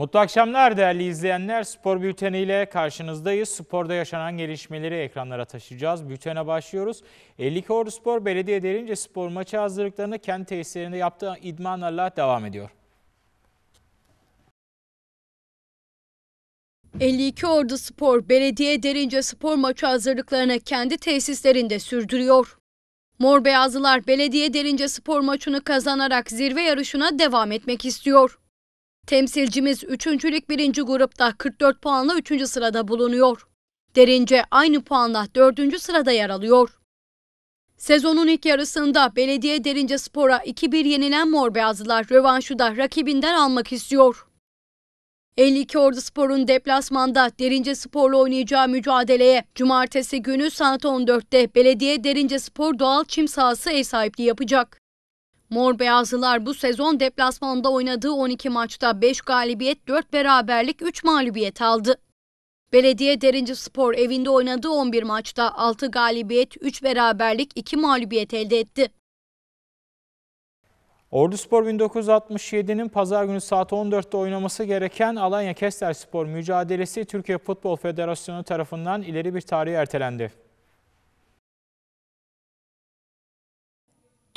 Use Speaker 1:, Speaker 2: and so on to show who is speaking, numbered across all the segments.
Speaker 1: Mutlu akşamlar değerli izleyenler. Spor Bülteni ile karşınızdayız. Sporda yaşanan gelişmeleri ekranlara taşıyacağız. Bültene başlıyoruz. 52 Ordu Spor Belediye Derince Spor maçı hazırlıklarını kendi tesislerinde yaptığı idmanlarla devam ediyor.
Speaker 2: 52 Ordu Spor Belediye Derince Spor maçı hazırlıklarını kendi tesislerinde sürdürüyor. Mor Beyazlılar Belediye Derince Spor maçını kazanarak zirve yarışına devam etmek istiyor. Temsilcimiz 3. Lig 1. grupta 44 puanla 3. sırada bulunuyor. Derince aynı puanla 4. sırada yer alıyor. Sezonun ilk yarısında Belediye Derince Spor'a 2-1 yenilen Mor Beyazlılar rövanşı da rakibinden almak istiyor. 52 Ordu Spor'un deplasmanda Derince Spor'la oynayacağı mücadeleye Cumartesi günü saat 14'te Belediye Derince Spor Doğal Çim Sahası ev sahipliği yapacak. Mor Beyazlılar bu sezon deplasmanda oynadığı 12 maçta 5 galibiyet, 4 beraberlik, 3 mağlubiyet aldı. Belediye Derinci Spor evinde oynadığı 11 maçta 6 galibiyet, 3 beraberlik, 2 mağlubiyet elde etti.
Speaker 1: Ordu Spor 1967'nin pazar günü saat 14'te oynaması gereken Alanya Kester Spor mücadelesi Türkiye Futbol Federasyonu tarafından ileri bir tarihe ertelendi.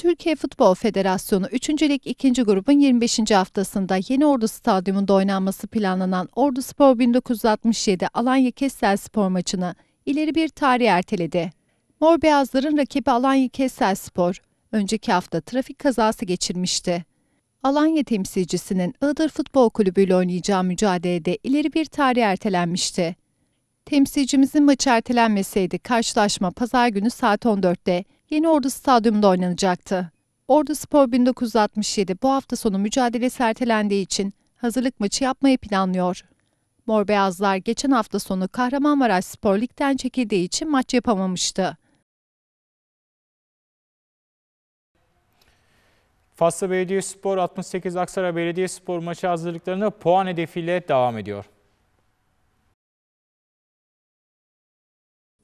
Speaker 3: Türkiye Futbol Federasyonu 3. Lig 2. grubun 25. haftasında Yeni Ordu Stadyumunda oynanması planlanan Ordu Spor 1967 Alanya Kessel Spor maçını ileri bir tarih erteledi. Mor Beyazların rakibi Alanya Kessel Spor, önceki hafta trafik kazası geçirmişti. Alanya temsilcisinin Iğdır Futbol Kulübü ile oynayacağı mücadelede ileri bir tarih ertelenmişti. Temsilcimizin maçı ertelenmeseydi karşılaşma pazar günü saat 14'te Yeni Ordu Stadyumunda oynanacaktı. Ordu Spor 1967 bu hafta sonu mücadele sertelendiği için hazırlık maçı yapmayı planlıyor. Mor Beyazlar geçen hafta sonu Kahramanmaraş Spor Lig'den çekildiği için maç yapamamıştı.
Speaker 1: Faslı Belediyespor 68 Aksaray Belediyespor maçı hazırlıklarını puan hedefiyle devam ediyor.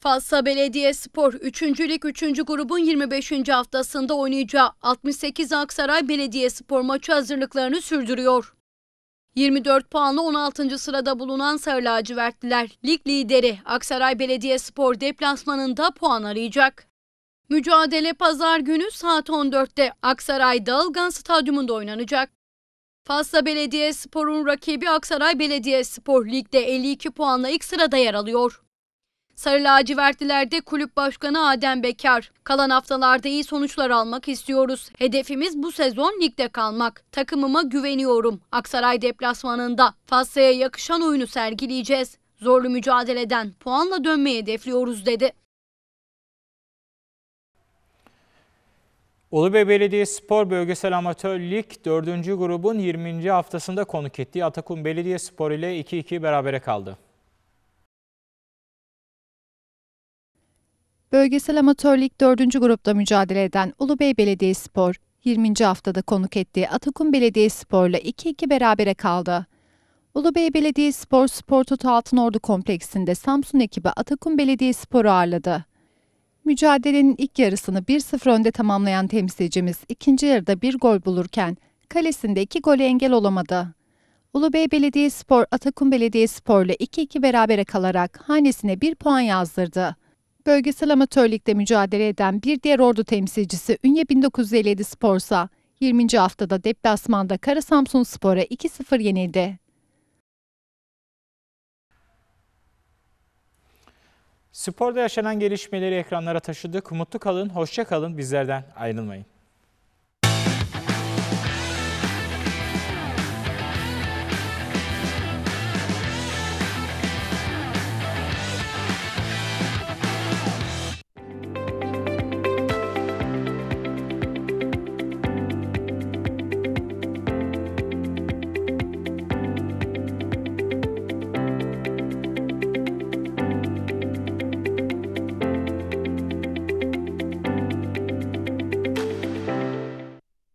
Speaker 2: Fasla Belediye Spor 3. Lig 3. grubun 25. haftasında oynayacağı 68 Aksaray Belediye Spor maçı hazırlıklarını sürdürüyor. 24 puanla 16. sırada bulunan Sarı Lacivertliler lig lideri Aksaray Belediye Spor deplasmanında puan arayacak. Mücadele pazar günü saat 14'te Aksaray Dalgan Stadyumunda oynanacak. Fasla Belediye Spor'un rakibi Aksaray Belediye Spor ligde 52 puanla ilk sırada yer alıyor. Sarı lacivertlilerde kulüp başkanı Adem Bekar. Kalan haftalarda iyi sonuçlar almak istiyoruz. Hedefimiz bu sezon ligde kalmak. Takımıma güveniyorum. Aksaray deplasmanında Fasya'ya yakışan oyunu sergileyeceğiz. Zorlu mücadeleden puanla dönmeye hedefliyoruz dedi.
Speaker 1: Ulubey Belediye Spor Bölgesel Amatör Lig 4. grubun 20. haftasında konuk ettiği Atakum Belediye Spor ile 2-2 berabere kaldı.
Speaker 3: Bölgesel Amatör Lig 4. grupta mücadele eden Ulubey Belediyespor, 20. haftada konuk ettiği Atakum Belediyespor'la 2-2 berabere kaldı. Ulubey Belediyespor Spor Toto Altınordu Kompleksinde Samsun ekibi Atakum Belediyespor'u ağırladı. Mücadelenin ilk yarısını 1-0 önde tamamlayan temsilcimiz ikinci yarıda bir gol bulurken kalesinde iki golü engel olamadı. Ulubey Belediyespor Atakum Belediyespor'la 2-2 berabere kalarak hanesine bir puan yazdırdı. Bölgesel amatörlükte mücadele eden bir diğer ordu temsilcisi Ünye 1957 Sporsa 20. haftada deplasmanda Kara Samsun Spor'a 2-0 yenildi.
Speaker 1: Sporda yaşanan gelişmeleri ekranlara taşıdık. Mutlu kalın, hoşça kalın, bizlerden ayrılmayın.